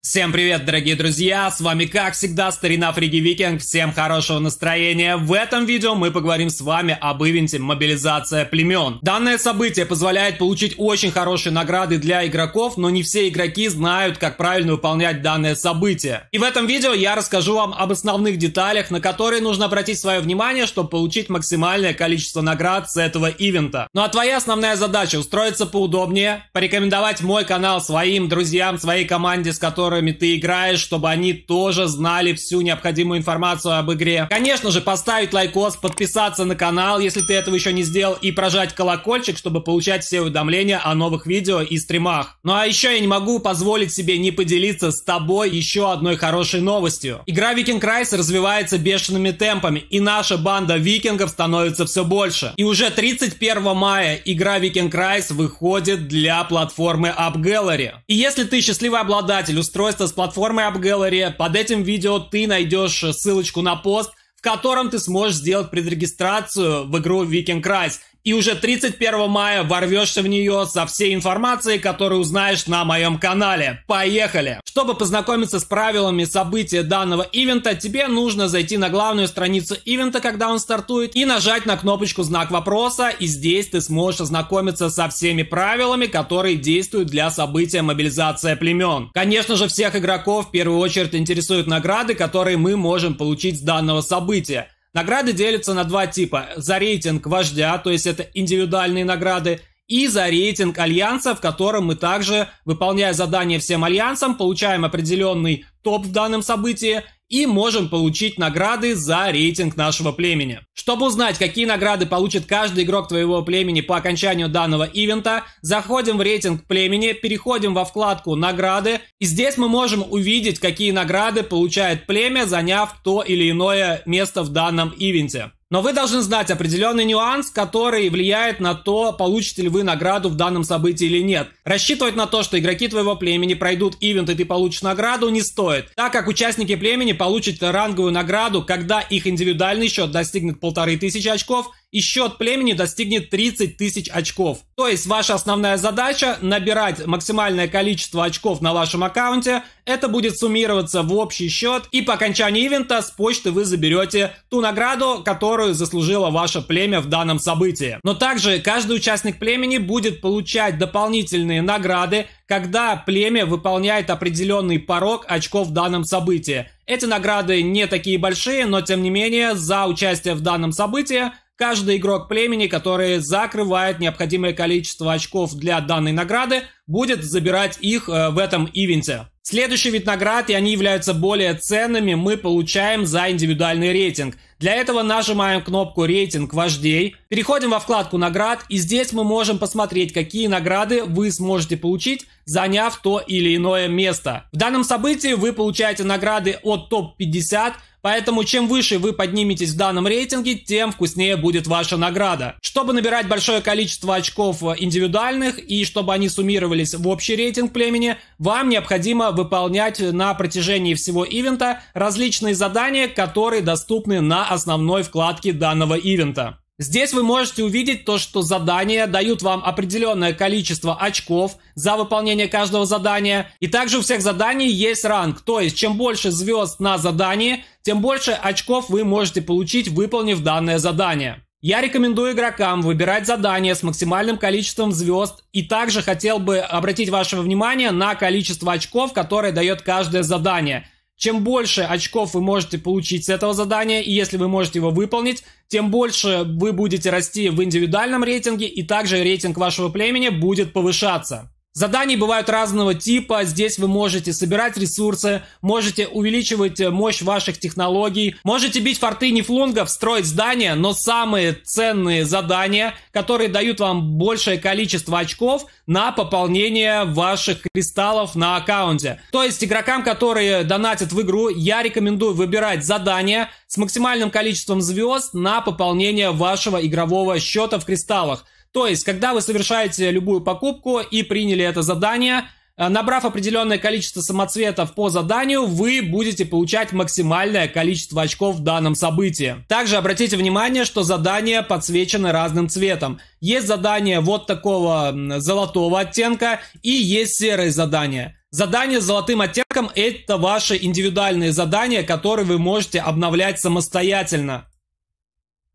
Всем привет, дорогие друзья! С вами, как всегда, Старина Фриги Викинг. Всем хорошего настроения! В этом видео мы поговорим с вами об ивенте «Мобилизация племен». Данное событие позволяет получить очень хорошие награды для игроков, но не все игроки знают, как правильно выполнять данное событие. И в этом видео я расскажу вам об основных деталях, на которые нужно обратить свое внимание, чтобы получить максимальное количество наград с этого ивента. Ну а твоя основная задача – устроиться поудобнее, порекомендовать мой канал своим друзьям, своей команде, с которой которыми ты играешь, чтобы они тоже знали всю необходимую информацию об игре. Конечно же, поставить лайкос, подписаться на канал, если ты этого еще не сделал, и прожать колокольчик, чтобы получать все уведомления о новых видео и стримах. Ну а еще я не могу позволить себе не поделиться с тобой еще одной хорошей новостью. Игра Viking Rise развивается бешеными темпами, и наша банда викингов становится все больше. И уже 31 мая игра Viking Rise выходит для платформы AppGallery. И если ты счастливый обладатель устройства, устройства с платформой AppGallery. Под этим видео ты найдешь ссылочку на пост, в котором ты сможешь сделать предрегистрацию в игру Viking Rise и уже 31 мая ворвешься в нее со всей информацией, которую узнаешь на моем канале. Поехали! Чтобы познакомиться с правилами события данного ивента, тебе нужно зайти на главную страницу ивента, когда он стартует, и нажать на кнопочку «Знак вопроса», и здесь ты сможешь ознакомиться со всеми правилами, которые действуют для события мобилизация племен. Конечно же, всех игроков в первую очередь интересуют награды, которые мы можем получить с данного события. Награды делятся на два типа. За рейтинг вождя, то есть это индивидуальные награды, и за рейтинг альянса, в котором мы также, выполняя задания всем альянсам, получаем определенный топ в данном событии – и можем получить награды за рейтинг нашего племени. Чтобы узнать, какие награды получит каждый игрок твоего племени по окончанию данного ивента, заходим в рейтинг племени, переходим во вкладку «Награды», и здесь мы можем увидеть, какие награды получает племя, заняв то или иное место в данном ивенте. Но вы должны знать определенный нюанс, который влияет на то, получите ли вы награду в данном событии или нет. Рассчитывать на то, что игроки твоего племени пройдут ивент и ты получишь награду, не стоит, так как участники племени получат ранговую награду, когда их индивидуальный счет достигнет полторы тысячи очков и счет племени достигнет 30 тысяч очков. То есть ваша основная задача – набирать максимальное количество очков на вашем аккаунте, это будет суммироваться в общий счет, и по окончании ивента с почты вы заберете ту награду, которую заслужило ваше племя в данном событии. Но также каждый участник племени будет получать дополнительные награды, когда племя выполняет определенный порог очков в данном событии. Эти награды не такие большие, но тем не менее за участие в данном событии Каждый игрок племени, который закрывает необходимое количество очков для данной награды, будет забирать их э, в этом ивенте. Следующий вид наград, и они являются более ценными, мы получаем за индивидуальный рейтинг. Для этого нажимаем кнопку «Рейтинг вождей», переходим во вкладку «Наград», и здесь мы можем посмотреть, какие награды вы сможете получить, заняв то или иное место. В данном событии вы получаете награды от топ-50 Поэтому чем выше вы подниметесь в данном рейтинге, тем вкуснее будет ваша награда. Чтобы набирать большое количество очков э, индивидуальных и чтобы они суммировались в общий рейтинг племени, вам необходимо выполнять на протяжении всего ивента различные задания, которые доступны на основной вкладке данного ивента. Здесь вы можете увидеть то, что задания дают вам определенное количество очков за выполнение каждого задания. И также у всех заданий есть ранг. То есть, чем больше звезд на задании, тем больше очков вы можете получить, выполнив данное задание. Я рекомендую игрокам выбирать задания с максимальным количеством звезд и также хотел бы обратить ваше внимание на количество очков, которое дает каждое задание – чем больше очков вы можете получить с этого задания, и если вы можете его выполнить, тем больше вы будете расти в индивидуальном рейтинге, и также рейтинг вашего племени будет повышаться. Задания бывают разного типа, здесь вы можете собирать ресурсы, можете увеличивать э, мощь ваших технологий, можете бить форты нефлунгов, строить здания, но самые ценные задания, которые дают вам большее количество очков на пополнение ваших кристаллов на аккаунте. То есть игрокам, которые донатят в игру, я рекомендую выбирать задания с максимальным количеством звезд на пополнение вашего игрового счета в кристаллах. То есть, когда вы совершаете любую покупку и приняли это задание, э, набрав определенное количество самоцветов по заданию, вы будете получать максимальное количество очков в данном событии. Также обратите внимание, что задания подсвечены разным цветом. Есть задания вот такого золотого оттенка и есть серые задания. Задания с золотым оттенком – это ваши индивидуальные задания, которые вы можете обновлять самостоятельно.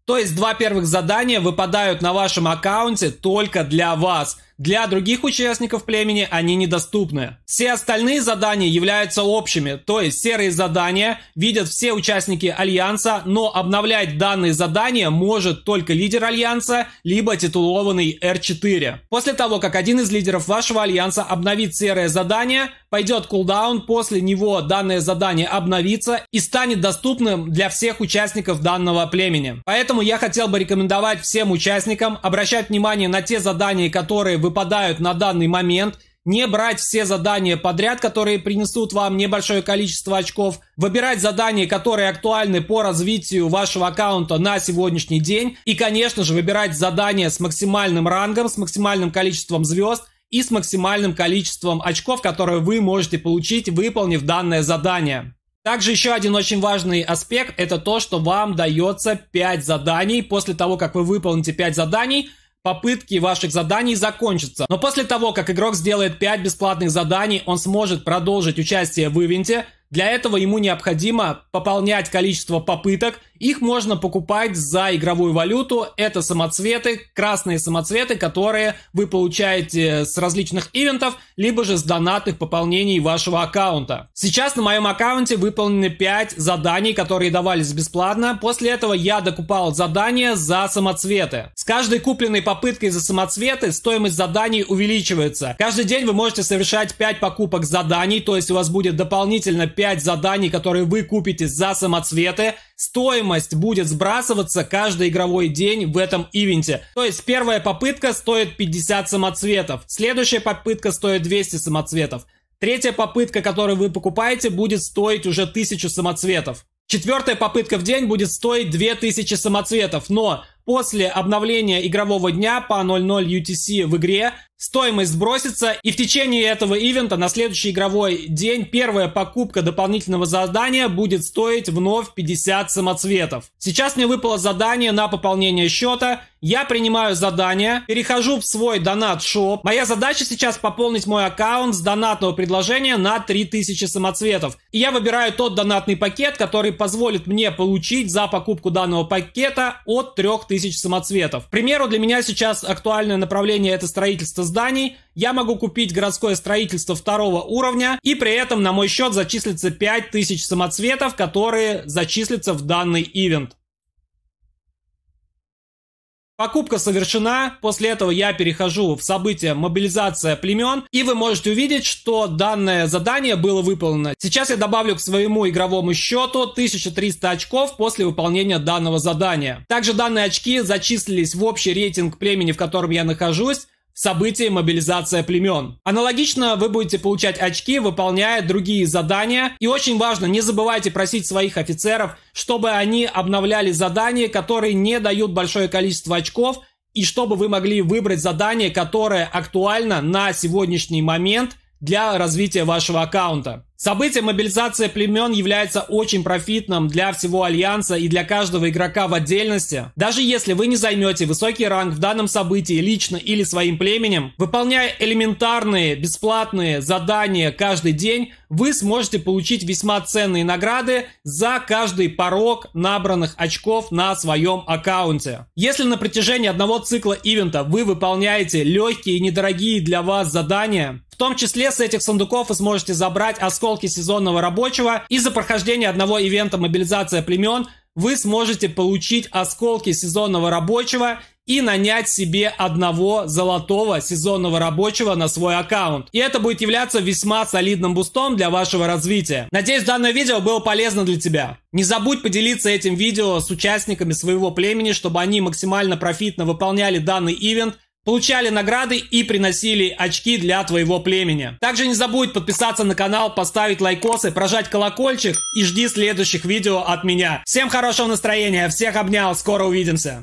То есть два первых задания выпадают на вашем аккаунте только для вас – для других участников племени они недоступны. Все остальные задания являются общими, то есть серые задания видят все участники Альянса, но обновлять данные задания может только лидер Альянса, либо титулованный R4. После того, как один из лидеров вашего Альянса обновит серое задание, пойдет кулдаун, после него данное задание обновится и станет доступным для всех участников данного племени. Поэтому я хотел бы рекомендовать всем участникам обращать внимание на те задания, которые выпадают на данный момент, не брать все задания подряд, которые принесут вам небольшое количество очков, выбирать задания, которые актуальны по развитию вашего аккаунта на сегодняшний день, и, конечно же, выбирать задания с максимальным рангом, с максимальным количеством звезд, и с максимальным количеством очков, которые вы можете получить, выполнив данное задание. Также еще один очень важный аспект – это то, что вам дается 5 заданий. После того, как вы выполните 5 заданий – попытки ваших заданий закончатся. Но после того, как игрок сделает 5 бесплатных заданий, он сможет продолжить участие в ивенте, для этого ему необходимо пополнять количество попыток. Их можно покупать за игровую валюту. Это самоцветы, красные самоцветы, которые вы получаете с различных ивентов, либо же с донатных пополнений вашего аккаунта. Сейчас на моем аккаунте выполнены 5 заданий, которые давались бесплатно. После этого я докупал задания за самоцветы. С каждой купленной попыткой за самоцветы стоимость заданий увеличивается. Каждый день вы можете совершать 5 покупок заданий, то есть у вас будет дополнительно 5 5 заданий, которые вы купите за самоцветы. Стоимость будет сбрасываться каждый игровой день в этом ивенте. То есть первая попытка стоит 50 самоцветов, следующая попытка стоит 200 самоцветов. Третья попытка, которую вы покупаете, будет стоить уже 1000 самоцветов. Четвертая попытка в день будет стоить 2000 самоцветов, но после обновления игрового дня по 00 UTC в игре стоимость сбросится, и в течение этого ивента на следующий игровой день первая покупка дополнительного задания будет стоить вновь 50 самоцветов. Сейчас мне выпало задание на пополнение счета, я принимаю задание, перехожу в свой донат-шоп. Моя задача сейчас пополнить мой аккаунт с донатного предложения на 3000 самоцветов. И я выбираю тот донатный пакет, который позволит мне получить за покупку данного пакета от 3000 самоцветов. К примеру, для меня сейчас актуальное направление это строительство зданий, я могу купить городское строительство второго уровня, и при этом на мой счет зачислится 5000 самоцветов, которые зачислятся в данный ивент. Покупка совершена, после этого я перехожу в событие мобилизация племен, и вы можете увидеть, что данное задание было выполнено. Сейчас я добавлю к своему игровому счету 1300 очков после выполнения данного задания. Также данные очки зачислились в общий рейтинг племени, в котором я нахожусь, Событие «Мобилизация племен». Аналогично вы будете получать очки, выполняя другие задания. И очень важно, не забывайте просить своих офицеров, чтобы они обновляли задания, которые не дают большое количество очков, и чтобы вы могли выбрать задание, которое актуально на сегодняшний момент для развития вашего аккаунта. Событие мобилизации племен является очень профитным для всего Альянса и для каждого игрока в отдельности. Даже если вы не займете высокий ранг в данном событии лично или своим племенем, выполняя элементарные бесплатные задания каждый день, вы сможете получить весьма ценные награды за каждый порог набранных очков на своем аккаунте. Если на протяжении одного цикла ивента вы выполняете легкие и недорогие для вас задания, в том числе с этих сундуков вы сможете забрать осколки заколки сезонного рабочего и за прохождение одного ивента «Мобилизация племен» вы сможете получить осколки сезонного рабочего и нанять себе одного золотого сезонного рабочего на свой аккаунт. И это будет являться весьма солидным бустом для вашего развития. Надеюсь, данное видео было полезно для тебя. Не забудь поделиться этим видео с участниками своего племени, чтобы они максимально профитно выполняли данный ивент получали награды и приносили очки для твоего племени. Также не забудь подписаться на канал, поставить лайкосы, прожать колокольчик и жди следующих видео от меня. Всем хорошего настроения, всех обнял, скоро увидимся.